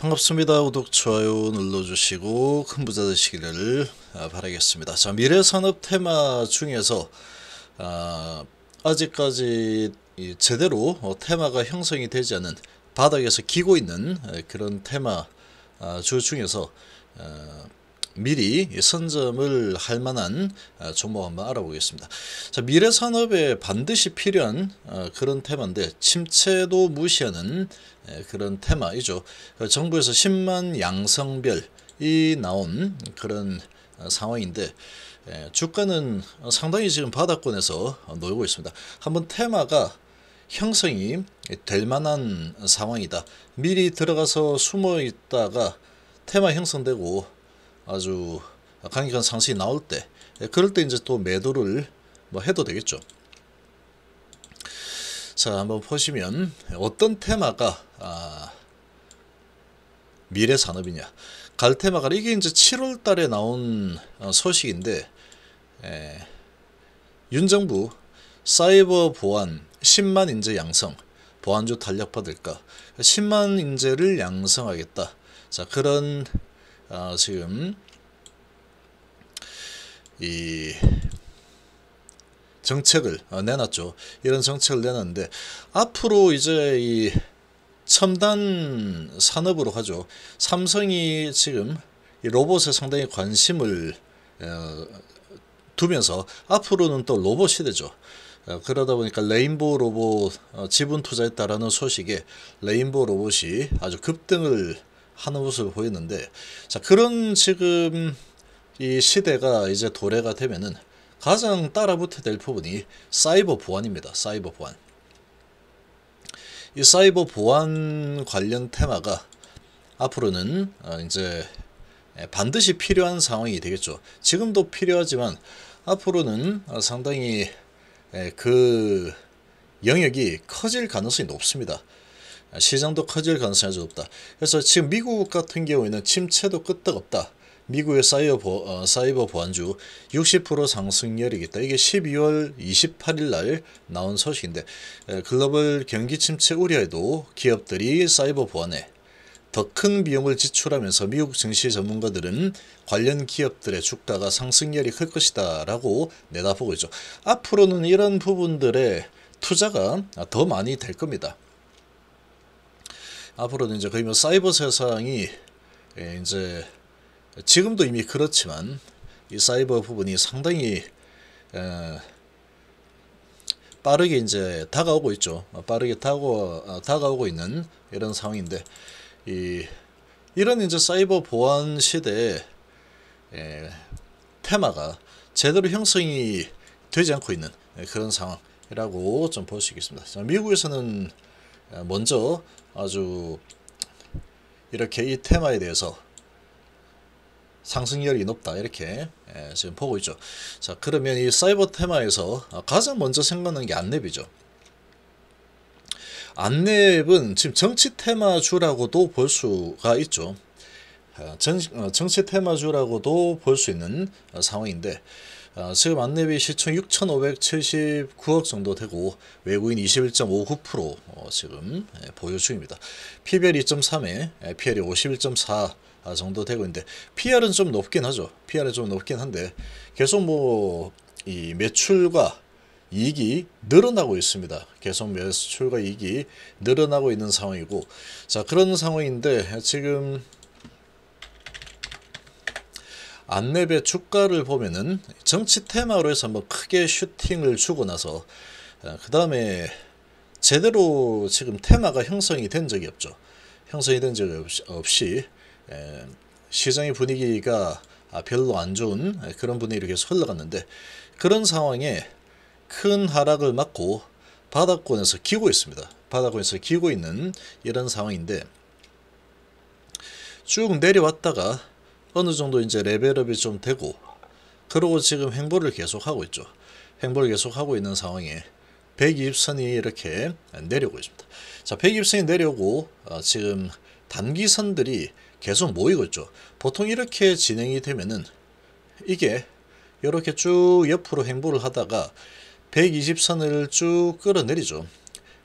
반갑습니다. 구독, 좋아요 눌러주시고 큰 부자 되시기를 아, 바라겠습니다. 자, 미래산업 테마 중에서 아, 직까지 제대로 어, 테마가 형성이 되지 않은 바닥에서 기고 있는 그런 테마 아, 주 중에서 아, 미리 선점을 할 만한 어, 종목 한번 알아보겠습니다. 자, 미래 산업에 반드시 필요한 어, 그런 테마인데 침체도 무시하는 그런 테마이죠. 어, 정부에서 10만 양성별이 나온 그런 상황인데 주가는 상당히 지금 바닥권에서 놀고 있습니다. 한번 테마가 형성이 될 만한 상황이다. 미리 들어가서 숨어 있다가 테마 형성되고 아주 강력한 상승이 나올 때 예, 그럴 때 이제 또 매도를 뭐 해도 되겠죠. 자 한번 보시면 어떤 테마가 아, 미래 산업이냐 갈테마가 이게 이제 7월 달에 나온 어, 소식인데 에, 예, 윤 정부 사이버 보안 10만 인재 양성 보안주 탄력 받을까 10만 인재를 양성하겠다 자 그런 어, 지금 이 정책을 어, 내놨죠. 이런 정책을 내놨는데 앞으로 이제 이 첨단 산업으로 하죠. 삼성이 지금 로봇에 상당히 관심을 어, 두면서 앞으로는 또 로봇 시대죠. 어, 그러다 보니까 레인보우 로봇 지분 투자에 따르는 소식에 레인보우 로봇이 아주 급등을 하는 모습을 보였는데 자 그런 지금 이 시대가 이제 도래가 되면은 가장 따라붙어야 될 부분이 사이버 보안입니다. 사이버 보안. 이 사이버 보안 관련 테마가 앞으로는 어, 이제 반드시 필요한 상황이 되겠죠. 지금도 필요하지만 앞으로는 어, 상당히 그 영역이 커질 가능성이 높습니다. 시장도 커질 가능성이 아주 높다. 그래서 지금 미국 같은 경우에는 침체도 끄떡없다. 미국의 사이버, 보, 어, 사이버 보안주 60% 상승률이겠다. 이게 12월 28일 날 나온 소식인데 에, 글로벌 경기 침체 우려에도 기업들이 사이버 보안에 더 큰 비용을 지출하면서 미국 증시 전문가들은 관련 기업들의 주가가 상승률이 클 것이다 라고 내다보고 있죠. 앞으로는 이런 부분들의 투자가 더 많이 될 겁니다. 앞으로는 이제 거의 뭐 사이버 세상이 예, 이제 지금도 이미 그렇지만 이 사이버 부분이 상당히 어, 빠르게 이제 다가오고 있죠. 빠르게 다고 어, 다가오고 있는 이런 상황인데 이 이런 이제 사이버 보안 시대 에, 예, 테마가 제대로 형성이 되지 않고 있는 예, 그런 상황이라고 좀 볼 수 있겠습니다. 미국에서는 어, 먼저 아주 이렇게 이 테마에 대해서 상승열이 높다 이렇게 예, 지금 보고 있죠 자 그러면 이 사이버 테마에서 어, 가장 먼저 생각나는 게 안랩이죠 안랩은 지금 정치 테마주라고도 볼 수가 있죠 어, 정치 테마주라고도 볼 수 있는 상황인데 아, 지금 안내비 시청 6,579억 정도 되고 외국인 21.59% 어, 지금 예, 보유 중입니다. PBR 2.3에 예, PR이 51.4 아, 정도 되고 있는데 PR은 좀 높긴 하죠. PR은 좀 높긴 한데 계속 뭐 이 매출과 이익이 늘어나고 있습니다. 계속 매출과 이익이 늘어나고 있는 상황이고 자 그런 상황인데 지금 안랩의 주가를 보면은 정치 테마로 해서 한번 크게 슈팅을 주고 나서 어, 그 다음에 제대로 지금 테마가 형성이 된 적이 없죠. 형성이 된 적이 없이, 시장의 분위기가 아, 별로 안 좋은 그런 분위기로 계속 흘러갔는데 그런 상황에 큰 하락을 맞고 바닥권에서 기고 있습니다. 바닥권에서 기고 있는 이런 상황인데 쭉 내려왔다가 어느 정도 이제 레벨업이 좀 되고 그러고 지금 행보를 계속하고 있죠. 행보를 계속하고 있는 상황에 120선이 이렇게 내려오고 있습니다. 자, 120선이 내려오고 어, 지금 단기선들이 계속 모이고 있죠. 보통 이렇게 진행이 되면은 이게 이렇게 쭉 옆으로 행보를 하다가 120선을 쭉 끌어내리죠.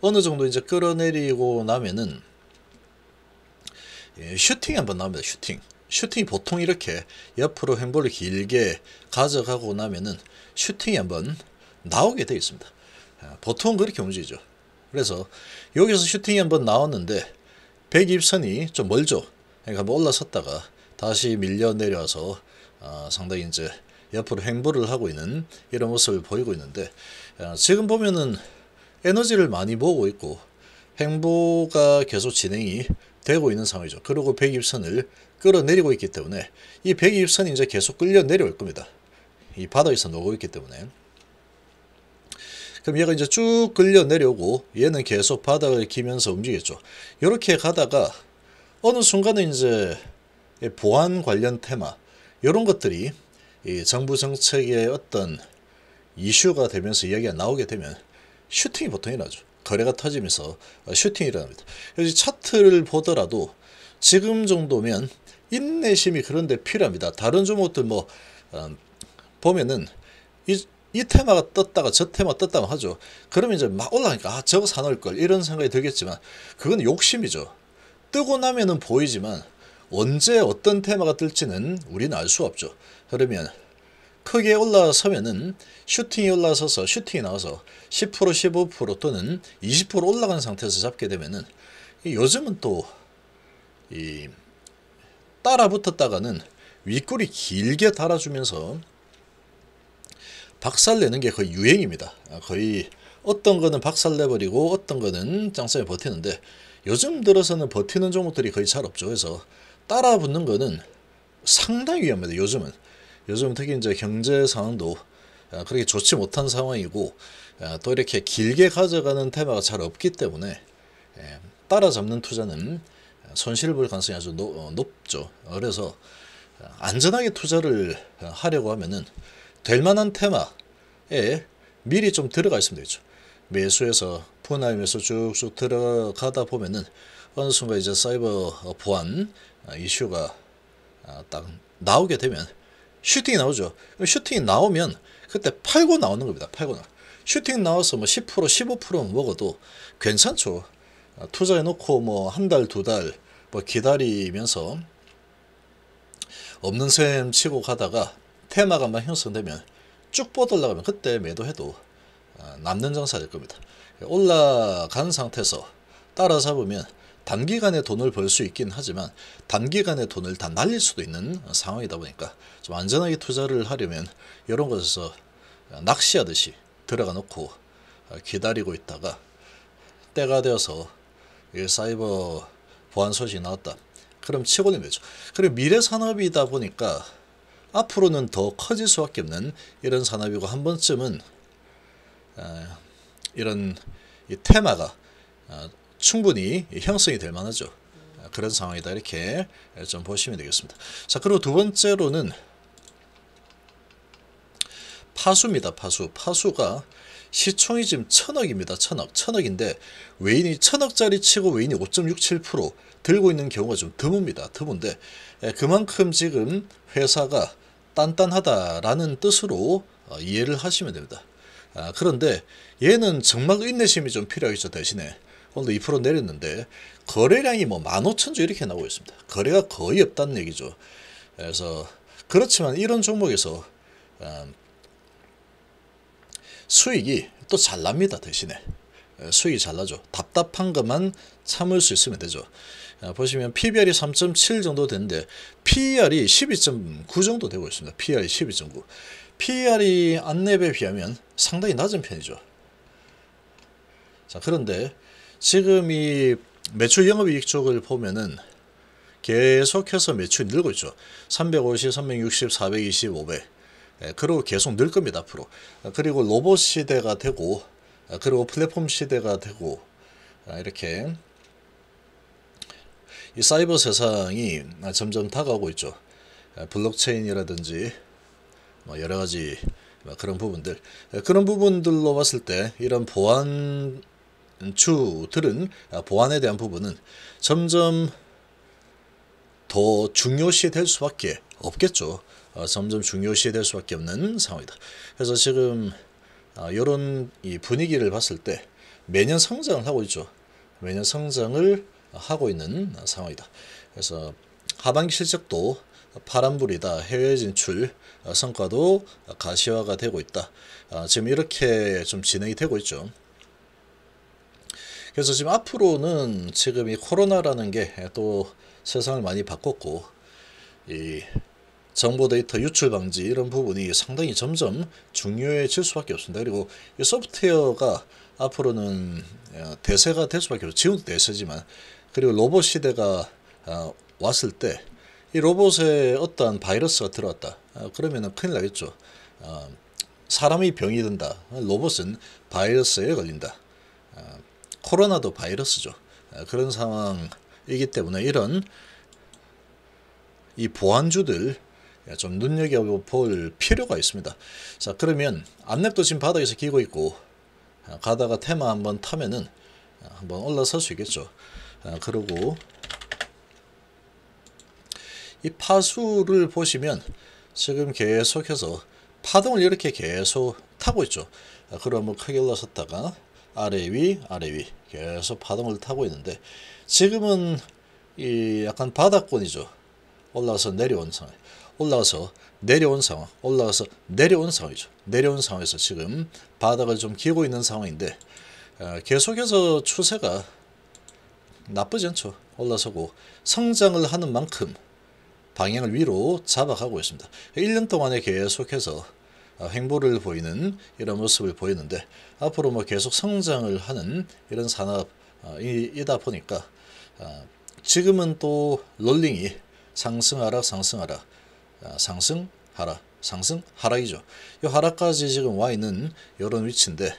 어느 정도 이제 끌어내리고 나면은 예, 슈팅 한번 나옵니다. 슈팅. 슈팅이 보통 이렇게 옆으로 횡보를 길게 가져가고 나면은 슈팅이 한번 나오게 되어 있습니다. 아, 보통 그렇게 움직이죠. 그래서 여기서 슈팅이 한번 나왔는데 백입선이 좀 멀죠. 그러니까 한번 올라섰다가 다시 밀려 내려와서 아, 상당히 이제 옆으로 횡보를 하고 있는 이런 모습을 보이고 있는데 아, 지금 보면은 에너지를 많이 모고 있고 행보가 계속 진행이 되고 있는 상황이죠. 그리고 120선을 끌어내리고 있기 때문에 이 120선이 이제 계속 끌려 내려올 겁니다. 이 바닥에서 녹고 있기 때문에. 그럼 얘가 이제 쭉 끌려 내려오고 얘는 계속 바닥을 기면서 움직였죠. 이렇게 가다가 어느 순간에 이제 보안 관련 테마 이런 것들이 정부 정책의 어떤 이슈가 되면서 이야기가 나오게 되면 슈팅이 보통 일어나죠. 거래가 터지면서 슈팅이 일어납니다. 그래 차트를 보더라도 지금 정도면 인내심이 그런데 필요합니다. 다른 종목들 뭐 어, 보면은 이, 이 테마가 떴다가 저 테마 떴다가 하죠. 그러면 이제 막 올라가니까 아 저거 사놓을 걸 이런 생각이 들겠지만 그건 욕심이죠. 뜨고 나면은 보이지만 언제 어떤 테마가 뜰지는 우리는 알 수 없죠. 그러면 크게 올라서면은 슈팅이 올라서서 슈팅이 나와서 10% 15% 또는 20% 올라간 상태에서 잡게 되면은 요즘은 또 이 따라 붙었다가는 윗골이 길게 달아주면서 박살내는 게 거의 유행입니다. 아, 거의 어떤 거는 박살내버리고 어떤 거는 짱쌤에 버티는데 요즘 들어서는 버티는 종목들이 거의 잘 없죠. 그래서 따라 붙는 거는 상당히 위험합니다. 요즘은. 요즘 특히 이제 경제 상황도 아, 그렇게 좋지 못한 상황이고 아, 또 이렇게 길게 가져가는 테마가 잘 없기 때문에 예, 따라잡는 투자는 손실을 볼 가능성이 아주 어, 높죠. 그래서 아, 안전하게 투자를 하려고 하면은 될 만한 테마에 미리 좀 들어가 있으면 되죠. 매수에서 분할매수 쭉쭉 들어가다 보면은 어느 순간 이제 사이버 보안 이슈가 딱 나오게 되면 슈팅이 나오죠. 슈팅이 나오면 그때 팔고 나오는 겁니다. 팔고 나. 슈팅 나와서 뭐10% 15% 먹어도 괜찮죠. 아, 투자해 놓고 뭐 한달두달뭐 뭐 기다리면서 없는 셈 치고 가다가 테마가 막 형성되면 쭉 뻗으려면 그때 매도해도 아, 남는 장사일 겁니다. 올라간 상태에서 따라잡으면 단기간에 돈을 벌 수 있긴 하지만 단기간에 돈을 다 날릴 수도 있는 상황이다 보니까 좀 안전하게 투자를 하려면 이런 것에서 낚시하듯이 들어가 놓고 기다리고 있다가 때가 되어서 사이버 보안 소식이 나왔다. 그럼 치고는 되죠. 그리고 미래 산업이다 보니까 앞으로는 더 커질 수밖에 없는 이런 산업이고 한 번쯤은 어, 이런 테마가 어, 충분히 형성이 될 만하죠. 그런 상황이다 이렇게 좀 보시면 되겠습니다. 자 그리고 두 번째로는 파수입니다. 파수. 파수가 시총이 지금 천억입니다. 천억. 천억인데 외인이 천억짜리 치고 외인이 5.67% 들고 있는 경우가 좀 드뭅니다. 드문데 예, 그만큼 지금 회사가 단단하다라는 뜻으로 어, 이해를 하시면 됩니다. 아, 그런데 얘는 정말 인내심이 좀 필요하겠죠. 대신에 오늘도 2% 내렸는데 거래량이 뭐 15,000주 이렇게 나오고 있습니다. 거래가 거의 없다는 얘기죠. 그래서 그렇지만 이런 종목에서 음, 수익이 또 잘 납니다. 대신에 예, 수익이 잘 나죠. 답답한 것만 참을 수 있으면 되죠. 아, 보시면 PBR이 3.7 정도 되는데 PER이 12.9 정도 되고 있습니다. PER이 12.9. PER이 안랩에 비하면 상당히 낮은 편이죠. 자 그런데 지금 이 매출 영업이익 쪽을 보면은 계속해서 매출이 늘고 있죠. 350, 360, 420, 500 예, 그리고 계속 늘 겁니다 앞으로. 어, 그리고 로봇 시대가 되고 어, 그리고 플랫폼 시대가 되고 아, 이렇게 이 사이버 세상이 아, 점점 다가오고 있죠. 아, 블록체인이라든지 뭐 여러 가지 뭐 그런 부분들 어, 그런 부분들로 봤을 때 이런 보안 주들은 어, 보안에 대한 부분은 점점 더 중요시 될 수밖에 없겠죠. 어, 점점 중요시 될 수밖에 없는 상황이다. 그래서 지금 어, 이런 이 분위기를 봤을 때 매년 성장을 하고 있죠. 매년 성장을 하고 있는 상황이다. 그래서 하반기 실적도 파란불이다. 해외 진출 어, 성과도 가시화가 되고 있다. 어, 지금 이렇게 좀 진행이 되고 있죠. 그래서 지금 앞으로는 지금 이 코로나라는 게 또 세상을 많이 바꿨고 이 정보 데이터 유출 방지 이런 부분이 상당히 점점 중요해질 수밖에 없습니다. 그리고 이 소프트웨어가 앞으로는 어, 대세가 될 수밖에 없죠. 지금도 대세지만 그리고 로봇 시대가 어, 왔을 때 이 로봇에 어떠한 바이러스가 들어왔다. 어, 그러면 큰일 나겠죠. 사람이 병이 든다. 로봇은 바이러스에 걸린다. 코로나도 바이러스죠. 아, 그런 상황이기 때문에 이런 이 보안주들 예, 좀 눈여겨볼 필요가 있습니다. 자 그러면 안랩도 지금 바닥에서 기고 있고 아, 가다가 테마 한번 타면은 아, 한번 올라설 수 있겠죠. 그리고 이 파수를 보시면 지금 계속해서 파동을 이렇게 계속 타고 있죠. 그럼 크게 올라섰다가 아래 위 아래 위 계속 파동을 타고 있는데 지금은 이 약간 바닥권이죠. 올라와서 내려온 상황. 올라와서 내려온 상황. 올라와서 내려온 상황이죠. 내려온 상황에서 지금 바닥을 좀 기고 있는 상황인데 어, 계속해서 추세가 나쁘지 않죠. 올라서고 성장을 하는 만큼 방향을 위로 잡아가고 있습니다. 1년 동안에 계속해서 횡보를 어, 보이는 이런 모습을 보이는데 앞으로 뭐 계속 성장을 하는 이런 산업이다 어, 보니까 어, 지금은 또 롤링이 상승 하라 상승 하라 상승 하라 상승 하라이죠이하라까지 지금 와 있는 이런 위치인데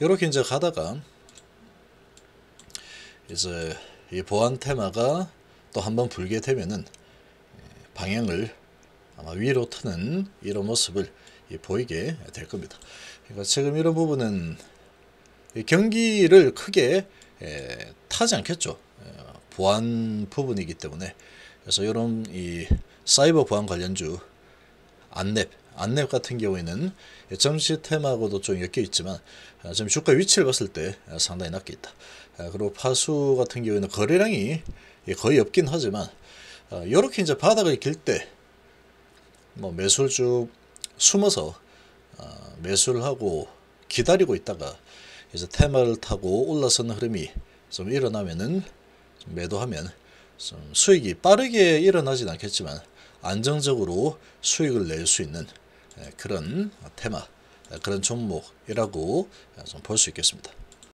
이렇게 이제 가다가 이제 이 보안 테마가 또 한번 불게 되면은 음, 방향을 아마 위로 트는 이런 모습을 예, 보이게 될 겁니다. 그러니까 지금 이런 부분은 경기를 크게 예, 타지 않겠죠. 예, 보안 부분이기 때문에 그래서 이런 이 사이버 보안 관련주 안랩 안랩 같은 경우에는 점시 템하고도 좀 엮여 있지만 아, 지금 주가 위치를 봤을 때 아, 상당히 낮게 있다. 아, 그리고 파수 같은 경우에는 거래량이 거의 없긴 하지만 이렇게 이제 바닥을 길때 뭐 매수를 쭉 숨어서 어, 매수를 하고 기다리고 있다가 이제 테마를 타고 올라선 흐름이 좀 일어나면은 매도하면 좀 수익이 빠르게 일어나지는 않겠지만 안정적으로 수익을 낼 수 있는 예, 그런 테마 예, 그런 종목이라고 볼 수 있겠습니다.